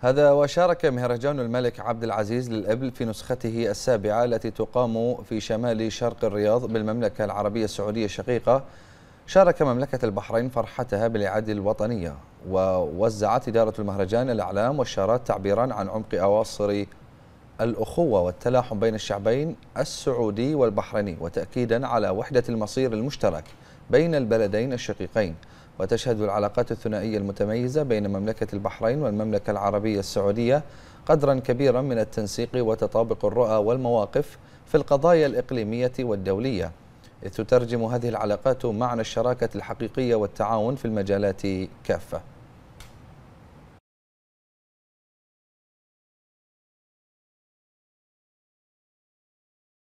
هذا وشارك مهرجان الملك عبد العزيز للإبل في نسخته السابعة التي تقام في شمال شرق الرياض بالمملكة العربية السعودية الشقيقة شارك مملكة البحرين فرحتها بالإعادة الوطنية ووزعت إدارة المهرجان الأعلام والشارات تعبيرا عن عمق أواصر الأخوة والتلاحم بين الشعبين السعودي والبحريني وتأكيدا على وحدة المصير المشترك بين البلدين الشقيقين وتشهد العلاقات الثنائية المتميزة بين مملكة البحرين والمملكة العربية السعودية قدرا كبيرا من التنسيق وتطابق الرؤى والمواقف في القضايا الإقليمية والدولية إذ تترجم هذه العلاقات معنى الشراكة الحقيقية والتعاون في المجالات كافة